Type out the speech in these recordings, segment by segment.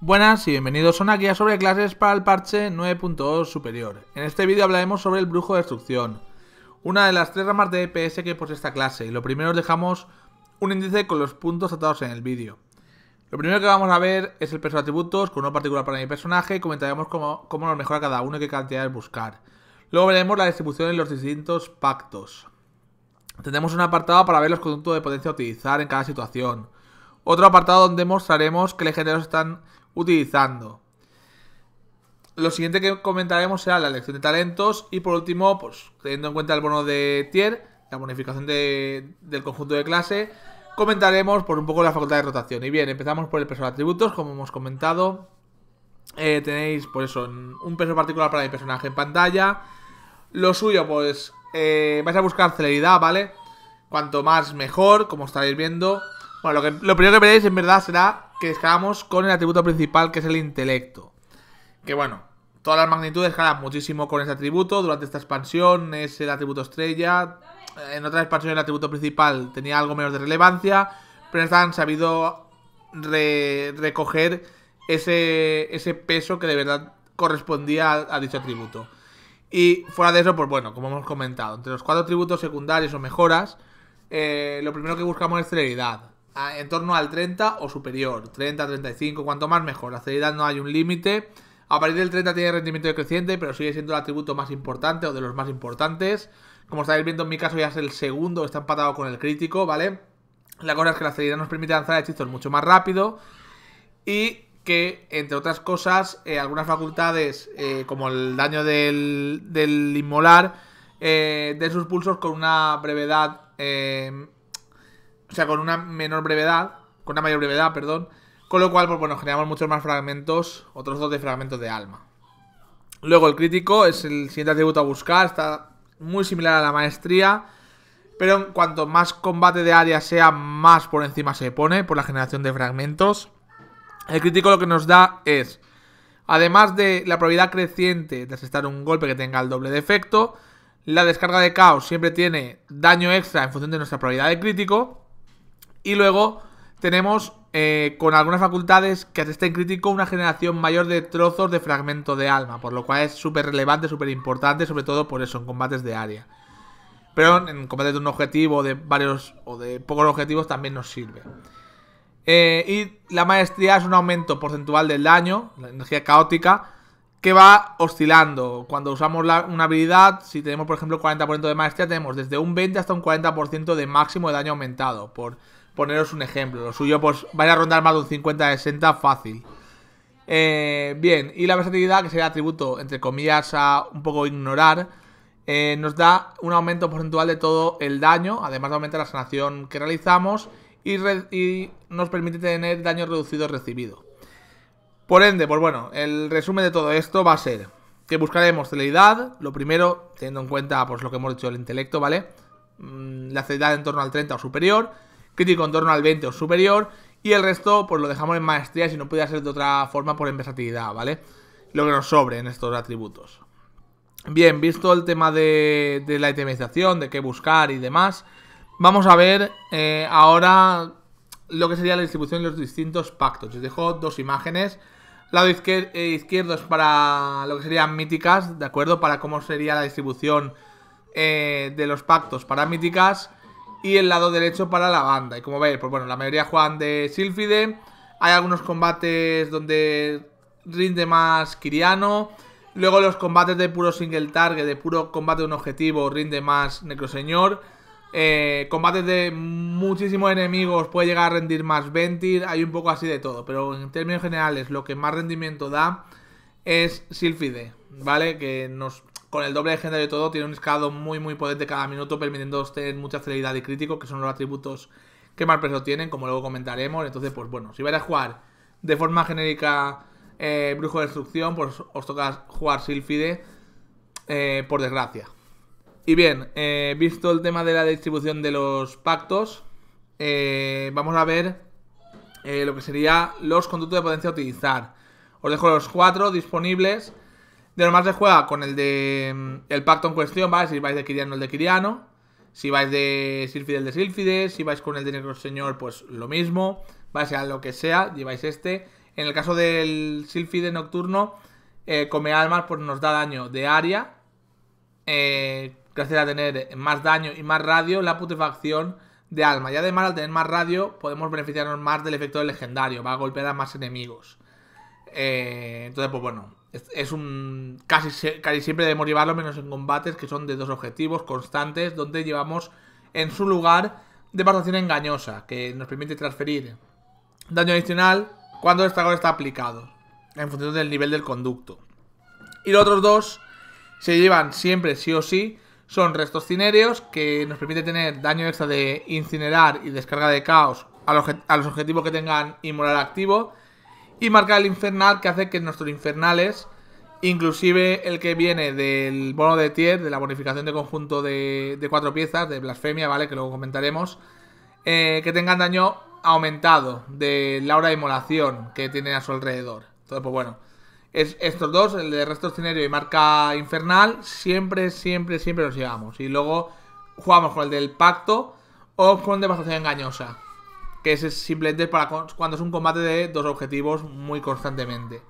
Buenas y bienvenidos a una guía sobre clases para el parche 9.2 superior. En este vídeo hablaremos sobre el brujo de destrucción, una de las tres ramas de EPS que posee esta clase, y lo primero os dejamos un índice con los puntos tratados en el vídeo. Lo primero que vamos a ver es el peso de atributos, con uno particular para mi personaje, y comentaremos cómo, cómo nos mejora cada uno y qué cantidades buscar. Luego veremos la distribución en los distintos pactos. Tendremos un apartado para ver los conductos de potencia a utilizar en cada situación. Otro apartado donde mostraremos qué legendarios están utilizando. Lo siguiente que comentaremos será la elección de talentos y por último, pues teniendo en cuenta el bono de tier, la bonificación del conjunto de clase, comentaremos por un poco la facultad de rotación. Y bien, empezamos por el peso de atributos, como hemos comentado. Eh, tenéis, pues eso, un peso particular para el personaje en pantalla. Lo suyo, pues, eh, vais a buscar celeridad, ¿vale? Cuanto más mejor, como estaréis viendo. Bueno, lo primero que veréis en verdad será que escalamos con el atributo principal, que es el intelecto. Que bueno, todas las magnitudes escalan muchísimo con ese atributo. Durante esta expansión es el atributo estrella. En otra expansión el atributo principal tenía algo menos de relevancia. Pero esta han sabido recoger ese, ese, peso que de verdad correspondía a, dicho atributo. Y fuera de eso, pues bueno, como hemos comentado, entre los cuatro atributos secundarios o mejoras, eh, lo primero que buscamos es celeridad en torno al 30 o superior. 30, 35, cuanto más mejor. La celeridad no hay un límite. A partir del 30 tiene rendimiento decreciente, pero sigue siendo el atributo más importante o de los más importantes. Como estáis viendo, en mi caso ya es el segundo, está empatado con el crítico, ¿vale? La cosa es que la celeridad nos permite lanzar hechizos mucho más rápido y que, entre otras cosas, eh, algunas facultades, eh, como el daño del, del inmolar, eh, de sus pulsos con una brevedad o sea, con una menor brevedad, con una mayor brevedad, perdón, con lo cual, pues bueno, generamos muchos más fragmentos, otros dos de fragmentos de alma. Luego el crítico es el siguiente atributo a buscar, está muy similar a la maestría, pero cuanto más combate de área sea, más por encima se pone por la generación de fragmentos. El crítico lo que nos da es, además de la probabilidad creciente de asestar un golpe que tenga el doble de efecto, la descarga de caos siempre tiene daño extra en función de nuestra probabilidad de crítico. Y luego tenemos eh, con algunas facultades que estén crítico una generación mayor de trozos de fragmento de alma, por lo cual es súper relevante, súper importante, sobre todo por eso en combates de área. Pero en combates de un objetivo, de varios o de pocos objetivos también nos sirve. Eh, y la maestría es un aumento porcentual del daño, la energía caótica, que va oscilando. Cuando usamos una habilidad, si tenemos por ejemplo 40% de maestría, tenemos desde un 20 hasta un 40% de máximo de daño aumentado por poneros un ejemplo. Lo suyo, pues, vaya a rondar más de un 50-60 fácil. Eh, bien, y la versatilidad, que sería atributo, entre comillas, a un poco ignorar, eh, nos da un aumento porcentual de todo el daño, además de aumentar la sanación que realizamos y, nos permite tener daño reducido recibido. Por ende, pues bueno, el resumen de todo esto va a ser que buscaremos celeridad, lo primero, teniendo en cuenta pues lo que hemos dicho, del intelecto, ¿vale? Mm, la celeridad en torno al 30 o superior, crítico en torno al 20 o superior, y el resto pues lo dejamos en maestría si no puede ser de otra forma por versatilidad, ¿vale? Lo que nos sobre en estos atributos. Bien, visto el tema de, la itemización, de qué buscar y demás, vamos a ver eh, ahora lo que sería la distribución de los distintos pactos. Os dejo dos imágenes. Lado eh, izquierdo es para lo que serían míticas, ¿de acuerdo? Para cómo sería la distribución eh, de los pactos para míticas y el lado derecho para la banda. Y como veis, pues bueno, la mayoría juegan de Silfide. Hay algunos combates donde rinde más Kiriano. Luego los combates de puro single target, de puro combate de un objetivo, rinde más Necroseñor. Eh, combates de muchísimos enemigos puede llegar a rendir más Ventir. Hay un poco así de todo. Pero en términos generales, lo que más rendimiento da es Silfide. ¿Vale? Que nos con el doble de género y todo, tiene un escalado muy muy potente cada minuto, permitiendo tener mucha celeridad y crítico, que son los atributos que más peso tienen, como luego comentaremos. Entonces, pues bueno, si vais a jugar de forma genérica eh, Brujo de Destrucción, pues os toca jugar Silfide, eh, por desgracia. Y bien, eh, visto el tema de la distribución de los pactos, vamos a ver lo que sería los conductos de potencia a utilizar. Os dejo los cuatro disponibles. De lo más se juega con el de mm, el pacto en cuestión, ¿vale? Si vais de Kiriano, el de Kiriano. Si vais de Silfide, el de Silfide. Si vais con el de Negro Señor, pues lo mismo. va Sea lo que sea, lleváis este. En el caso del Silfide nocturno, eh, come almas, pues nos da daño de área. Eh, gracias a tener más daño y más radio, la putrefacción de alma. Y además, al tener más radio, podemos beneficiarnos más del efecto del legendario. Va a golpear a más enemigos. Eh, entonces, pues bueno, es un casi, casi siempre debemos llevarlo menos en combates que son de dos objetivos constantes donde llevamos en su lugar devastación engañosa que nos permite transferir daño adicional cuando el estragón está aplicado en función del nivel del conducto y los otros dos se llevan siempre sí o sí son restos cinéreos que nos permite tener daño extra de incinerar y descarga de caos a los objetivos que tengan inmoral activo y marca el infernal que hace que nuestros infernales, inclusive el que viene del bono de tier, de la bonificación de conjunto de, cuatro piezas, de blasfemia, ¿vale? Que luego comentaremos, eh, que tengan daño aumentado de la hora de inmolación que tienen a su alrededor. Entonces, pues bueno, estos dos, el de resto escenario y marca infernal, siempre, siempre, siempre los llevamos. Y luego jugamos con el del pacto o con devastación engañosa que es simplemente para cuando es un combate de dos objetivos muy constantemente.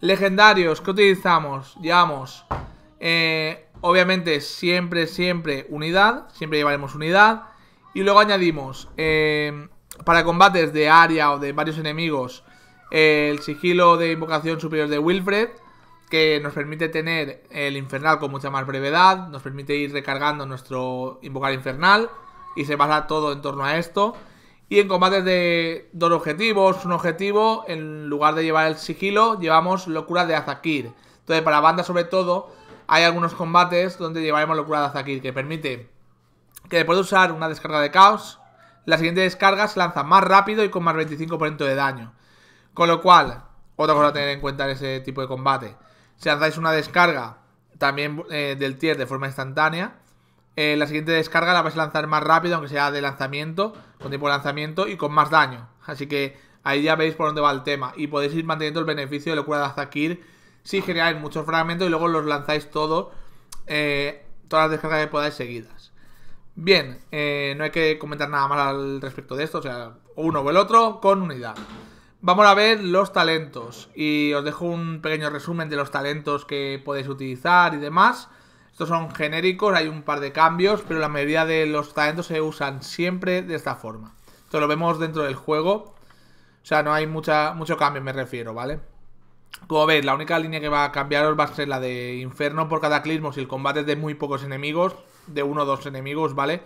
Legendarios, ¿qué utilizamos? Llevamos, eh, obviamente, siempre, siempre unidad, siempre llevaremos unidad. Y luego añadimos, eh, para combates de área o de varios enemigos, eh, el sigilo de invocación superior de Wilfred, que nos permite tener el infernal con mucha más brevedad, nos permite ir recargando nuestro invocar infernal y se basa todo en torno a esto. Y en combates de dos objetivos, un objetivo, en lugar de llevar el sigilo, llevamos locura de Azakir. Entonces, para banda sobre todo, hay algunos combates donde llevaremos locura de Azakir, que permite que después de usar una descarga de caos, la siguiente descarga se lanza más rápido y con más 25% de daño. Con lo cual, otra cosa a tener en cuenta en ese tipo de combate. Si lanzáis una descarga también eh, del tier de forma instantánea, eh, la siguiente descarga la vais a lanzar más rápido, aunque sea de lanzamiento, con tiempo de lanzamiento y con más daño. Así que ahí ya veis por dónde va el tema. Y podéis ir manteniendo el beneficio de locura de Azakir si generáis muchos fragmentos y luego los lanzáis todos, eh, todas las descargas que podáis seguidas. Bien, eh, no hay que comentar nada más al respecto de esto, o sea, uno o el otro con unidad. Vamos a ver los talentos y os dejo un pequeño resumen de los talentos que podéis utilizar y demás. Estos son genéricos, hay un par de cambios, pero la mayoría de los talentos se usan siempre de esta forma. Esto lo vemos dentro del juego. O sea, no hay mucha, mucho cambio, me refiero, ¿vale? Como veis, la única línea que va a cambiaros va a ser la de Inferno por Cataclismo si el combate es de muy pocos enemigos, de uno o dos enemigos, ¿vale?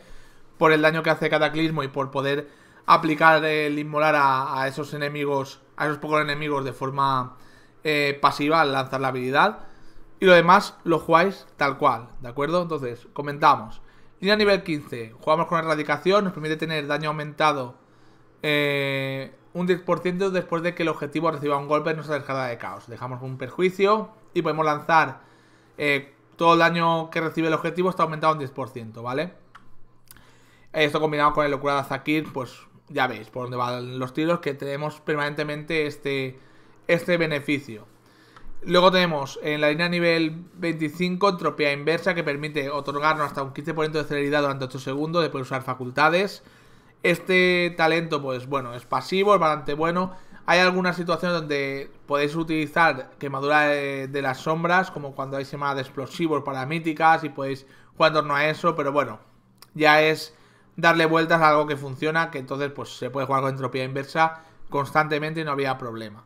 Por el daño que hace Cataclismo y por poder aplicar el inmolar a, esos enemigos, a esos pocos enemigos de forma eh, pasiva al lanzar la habilidad y lo demás lo jugáis tal cual, ¿de acuerdo? Entonces, comentamos. a nivel 15, jugamos con erradicación, nos permite tener daño aumentado eh, un 10% después de que el objetivo reciba un golpe en nuestra Descarga de caos. Dejamos un perjuicio y podemos lanzar eh, todo el daño que recibe el objetivo está aumentado un 10%, ¿vale? Esto combinado con el locura de Azakir, pues ya veis por dónde van los tiros, que tenemos permanentemente este, este beneficio. Luego tenemos en la línea nivel 25 entropía inversa que permite otorgarnos hasta un 15% de celeridad durante 8 segundos después poder usar facultades. Este talento, pues bueno, es pasivo, es bastante bueno. Hay algunas situaciones donde podéis utilizar quemadura de, las sombras, como cuando hay semana de explosivos para míticas y podéis jugar no torno a eso, pero bueno, ya es darle vueltas a algo que funciona, que entonces pues se puede jugar con entropía inversa constantemente y no había problema.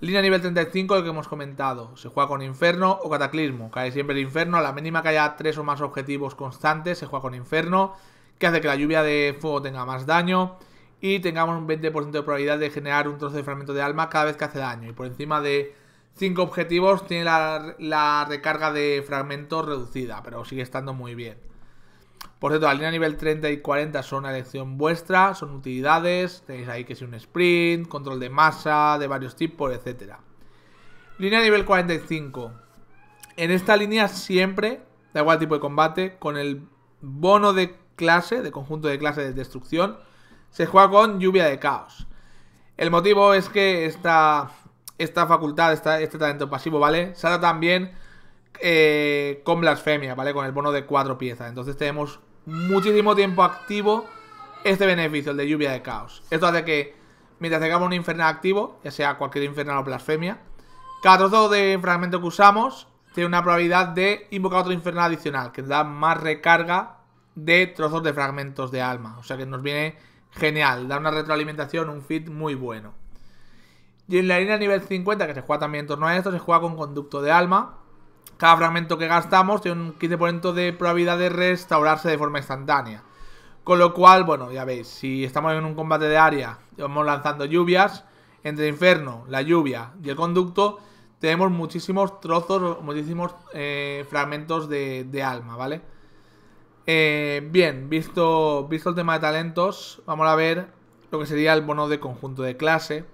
Línea nivel 35, lo que hemos comentado. Se juega con Inferno o Cataclismo. Cae siempre el Inferno. A la mínima que haya tres o más objetivos constantes, se juega con Inferno, que hace que la lluvia de fuego tenga más daño y tengamos un 20% de probabilidad de generar un trozo de fragmento de alma cada vez que hace daño. Y por encima de cinco objetivos tiene la recarga de fragmentos reducida, pero sigue estando muy bien. Por cierto, la línea nivel 30 y 40 son una elección vuestra, son utilidades, tenéis ahí que si un sprint, control de masa, de varios tipos, etc. Línea nivel 45. En esta línea siempre, da igual tipo de combate, con el bono de clase, de conjunto de clase de destrucción, se juega con lluvia de caos. El motivo es que esta, esta facultad, este talento pasivo, ¿vale? Sale también eh, con blasfemia, ¿vale? Con el bono de cuatro piezas. Entonces tenemos muchísimo tiempo activo este beneficio, el de lluvia de caos. Esto hace que mientras tengamos un infernal activo, ya sea cualquier infernal o blasfemia, cada trozo de fragmento que usamos tiene una probabilidad de invocar otro infernal adicional, que da más recarga de trozos de fragmentos de alma. O sea que nos viene genial, da una retroalimentación, un fit muy bueno. Y en la línea nivel 50, que se juega también en torno a esto, se juega con conducto de alma, cada fragmento que gastamos tiene un 15% de probabilidad de restaurarse de forma instantánea. Con lo cual, bueno, ya veis, si estamos en un combate de área y vamos lanzando lluvias, entre el infierno, la lluvia y el conducto, tenemos muchísimos trozos, muchísimos eh, fragmentos de, alma, ¿vale? Eh, bien, visto, visto el tema de talentos, vamos a ver lo que sería el bono de conjunto de clase.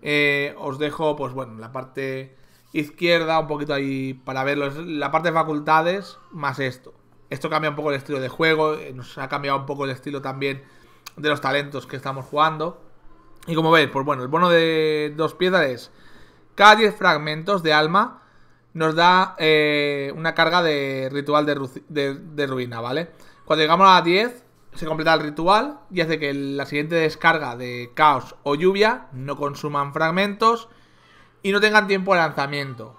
Eh, os dejo, pues bueno, la parte izquierda, un poquito ahí para ver la parte de facultades, más esto. Esto cambia un poco el estilo de juego, eh, nos ha cambiado un poco el estilo también de los talentos que estamos jugando. Y como veis, pues bueno, el bono de dos piedras es cada 10 fragmentos de alma nos da eh, una carga de ritual de, ruina, ¿vale? Cuando llegamos a 10, se completa el ritual y hace que la siguiente descarga de caos o lluvia no consuman fragmentos y no tengan tiempo de lanzamiento.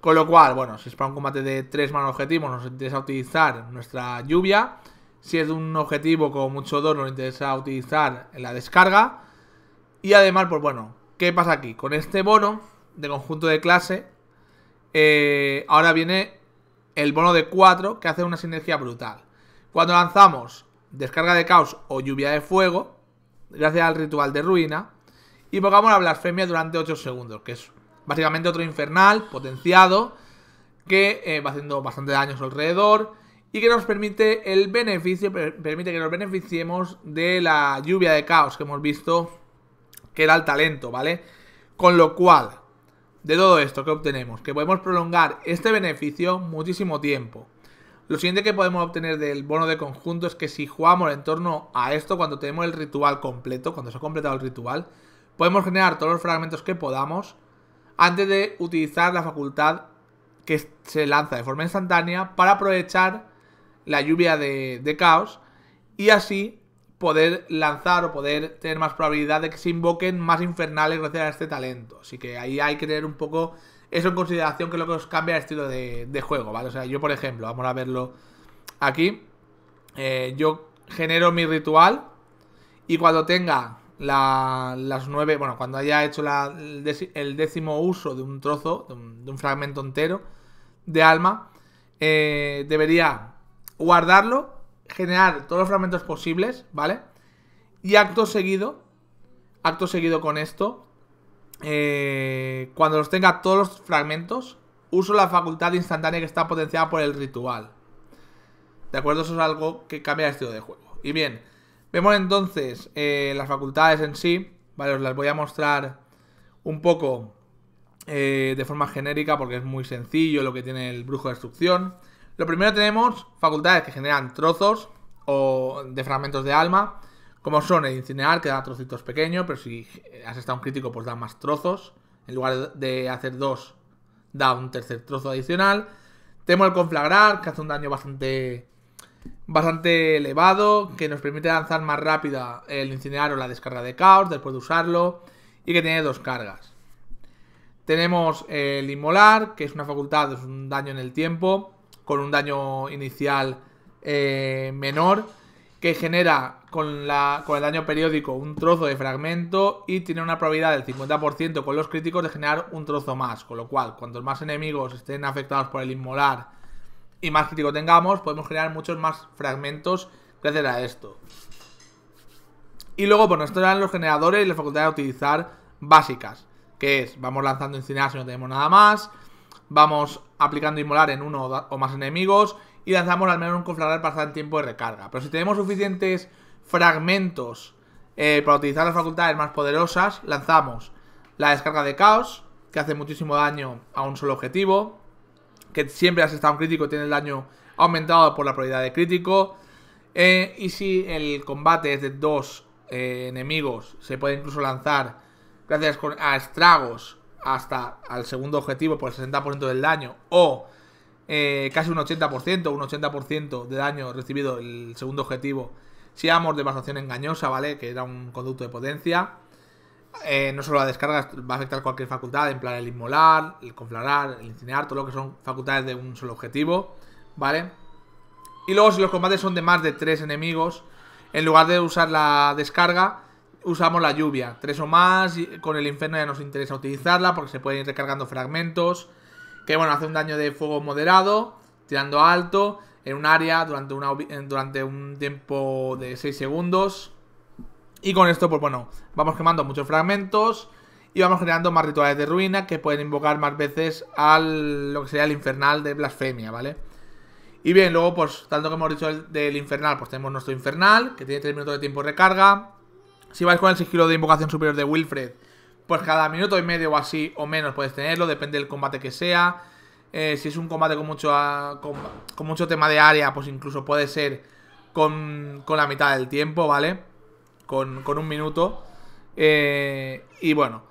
Con lo cual, bueno, si es para un combate de tres manos objetivos, nos interesa utilizar nuestra lluvia. Si es un objetivo con mucho dolor, nos interesa utilizar la descarga. Y además, pues bueno, ¿qué pasa aquí? Con este bono de conjunto de clase, eh, ahora viene el bono de 4 que hace una sinergia brutal. Cuando lanzamos descarga de caos o lluvia de fuego, gracias al ritual de ruina, y pongamos la blasfemia durante 8 segundos, que es básicamente otro infernal potenciado que eh, va haciendo bastante daño a alrededor y que nos permite el beneficio, permite que nos beneficiemos de la lluvia de caos que hemos visto que era el talento, ¿vale? Con lo cual, de todo esto que obtenemos, que podemos prolongar este beneficio muchísimo tiempo. Lo siguiente que podemos obtener del bono de conjunto es que si jugamos en torno a esto, cuando tenemos el ritual completo, cuando se ha completado el ritual, podemos generar todos los fragmentos que podamos antes de utilizar la facultad que se lanza de forma instantánea para aprovechar la lluvia de, caos y así poder lanzar o poder tener más probabilidad de que se invoquen más infernales gracias a este talento. Así que ahí hay que tener un poco eso en consideración que es lo que os cambia el estilo de, juego, ¿vale? O sea, yo por ejemplo, vamos a verlo aquí, eh, yo genero mi ritual y cuando tenga las nueve, bueno, cuando haya hecho el, décimo uso de un trozo, de un, fragmento entero de alma, eh, debería guardarlo, generar todos los fragmentos posibles, ¿vale? Y acto seguido, acto seguido con esto, eh, cuando los tenga todos los fragmentos, uso la facultad instantánea que está potenciada por el ritual. ¿De acuerdo? Eso es algo que cambia el estilo de juego. Y bien, Vemos entonces eh, las facultades en sí, ¿vale? Os las voy a mostrar un poco eh, de forma genérica porque es muy sencillo lo que tiene el brujo de destrucción. Lo primero tenemos facultades que generan trozos o de fragmentos de alma, como son el incinerar, que da trocitos pequeños, pero si has estado un crítico pues da más trozos. En lugar de hacer dos, da un tercer trozo adicional. Tenemos el conflagrar, que hace un daño bastante bastante elevado, que nos permite lanzar más rápida el incinerar o la descarga de caos después de usarlo, y que tiene dos cargas. Tenemos el inmolar, que es una facultad, es un daño en el tiempo, con un daño inicial eh, menor, que genera con, con el daño periódico un trozo de fragmento y tiene una probabilidad del 50% con los críticos de generar un trozo más, con lo cual, cuando más enemigos estén afectados por el inmolar, y más crítico tengamos, podemos generar muchos más fragmentos gracias a esto. Y luego, bueno, pues, estos eran los generadores y las facultades de utilizar básicas, que es, vamos lanzando incinerar si no tenemos nada más, vamos aplicando inmolar en uno o más enemigos y lanzamos al menos un conflagrar para estar en tiempo de recarga. Pero si tenemos suficientes fragmentos eh, para utilizar las facultades más poderosas, lanzamos la descarga de caos, que hace muchísimo daño a un solo objetivo, que siempre has estado en crítico, tiene el daño aumentado por la probabilidad de crítico. Eh, y si el combate es de dos eh, enemigos, se puede incluso lanzar, gracias a estragos, hasta al segundo objetivo por el 60% del daño o eh, casi un 80%, un 80% de daño recibido el segundo objetivo. Si de devastación engañosa, ¿vale? Que era un conducto de potencia. Eh, no solo la descarga, va a afectar cualquier facultad, en plan el inmolar, el conflarar, el incinerar, todo lo que son facultades de un solo objetivo, ¿vale? Y luego si los combates son de más de tres enemigos, en lugar de usar la descarga, usamos la lluvia. Tres o más, con el infierno ya nos interesa utilizarla porque se pueden ir recargando fragmentos, que bueno, hace un daño de fuego moderado, tirando alto, en un área durante, durante un tiempo de 6 segundos. Y con esto, pues bueno, vamos quemando muchos fragmentos y vamos generando más rituales de ruina que pueden invocar más veces al lo que sería el infernal de blasfemia, ¿vale? Y bien, luego, pues, tanto que hemos dicho del, infernal, pues tenemos nuestro infernal, que tiene 3 minutos de tiempo de recarga. Si vais con el sigilo de invocación superior de Wilfred, pues cada minuto y medio o así o menos puedes tenerlo, depende del combate que sea. Eh, si es un combate con mucho, ah, con, mucho tema de área, pues incluso puede ser con, la mitad del tiempo, ¿vale? vale con, un minuto. Eh, y bueno,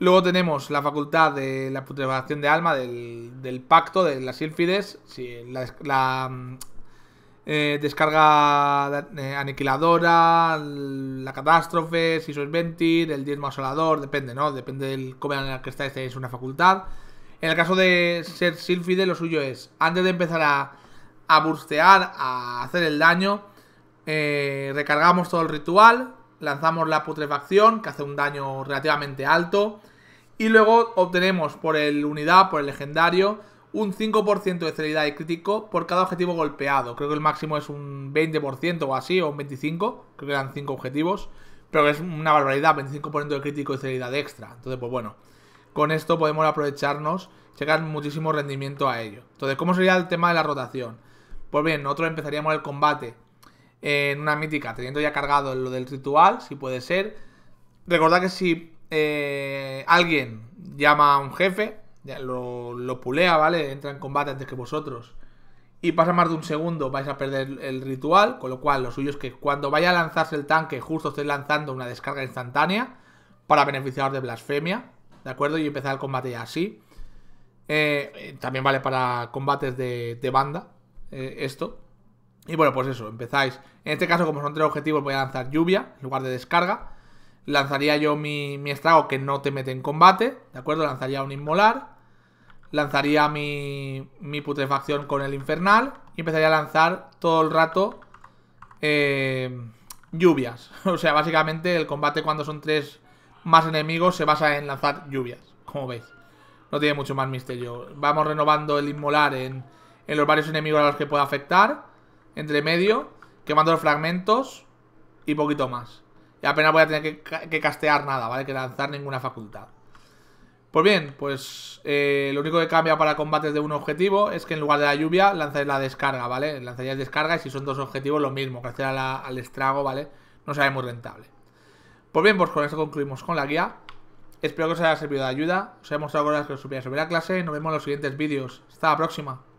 luego tenemos la facultad de la putrefacción de alma, del, pacto, de las sílfides, si la, mm, eh, descarga eh, aniquiladora, la catástrofe, si sois Ventir, el diezmo asolador, depende, ¿no? Depende del cómo en el que estáis, Es una facultad. En el caso de ser Silfide, lo suyo es, antes de empezar a, a burstear, a hacer el daño, recargamos todo el ritual, lanzamos la putrefacción, que hace un daño relativamente alto. Y luego obtenemos por el unidad, por el legendario, un 5% de celeridad y crítico por cada objetivo golpeado. Creo que el máximo es un 20% o así, o un 25%. Creo que eran 5 objetivos. Pero es una barbaridad, 25% de crítico y celeridad extra. Entonces, pues bueno, con esto podemos aprovecharnos, llegar muchísimo rendimiento a ello. Entonces, ¿cómo sería el tema de la rotación? Pues bien, nosotros empezaríamos el combate en una mítica, teniendo ya cargado lo del ritual, si puede ser. Recordad que si eh, alguien llama a un jefe, lo, lo, pulea, ¿vale? Entra en combate antes que vosotros. Y pasa más de un segundo, vais a perder el ritual. Con lo cual, lo suyo es que cuando vaya a lanzarse el tanque, justo estéis lanzando una descarga instantánea para beneficiaros de blasfemia. ¿De acuerdo? Y empezar el combate ya así. Eh, eh, también vale para combates de, banda. esto. Y bueno, pues eso, empezáis. En este caso, como son tres objetivos, voy a lanzar lluvia en lugar de descarga. Lanzaría yo mi, estrago que no te mete en combate, ¿de acuerdo? Lanzaría un inmolar. Lanzaría mi, mi putrefacción con el infernal. Y empezaría a lanzar todo el rato eh, lluvias. O sea, básicamente el combate cuando son tres más enemigos se basa en lanzar lluvias, como veis. No tiene mucho más misterio. Vamos renovando el inmolar en, en los varios enemigos a los que pueda afectar entre medio, quemando los fragmentos y poquito más. Y apenas voy a tener que, castear nada, ¿vale? Que lanzar ninguna facultad. Pues bien, pues eh, lo único que cambia para combates de un objetivo es que en lugar de la lluvia lanzáis la descarga, ¿vale? Lanzarías descarga y si son dos objetivos lo mismo, hacer al estrago, ¿vale? No sale muy rentable. Pues bien, pues con esto concluimos con la guía. Espero que os haya servido de ayuda, os haya mostrado cosas que os supiera sobre la clase y nos vemos en los siguientes vídeos. Hasta la próxima.